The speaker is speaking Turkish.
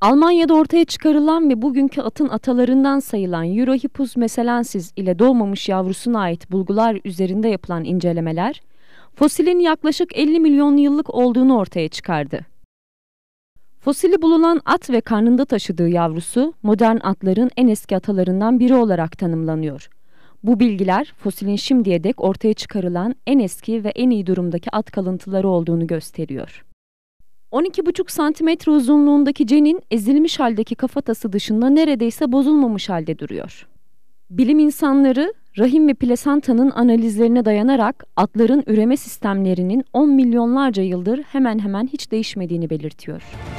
Almanya'da ortaya çıkarılan ve bugünkü atın atalarından sayılan Eurohippus meselensis ile doğmamış yavrusuna ait bulgular üzerinde yapılan incelemeler, fosilin yaklaşık 50 milyon yıllık olduğunu ortaya çıkardı. Fosili bulunan at ve karnında taşıdığı yavrusu modern atların en eski atalarından biri olarak tanımlanıyor. Bu bilgiler fosilin şimdiye dek ortaya çıkarılan en eski ve en iyi durumdaki at kalıntıları olduğunu gösteriyor. 12,5 santimetre uzunluğundaki cenin ezilmiş haldeki kafatası dışında neredeyse bozulmamış halde duruyor. Bilim insanları rahim ve plasentanın analizlerine dayanarak atların üreme sistemlerinin 10 milyonlarca yıldır hemen hemen hiç değişmediğini belirtiyor.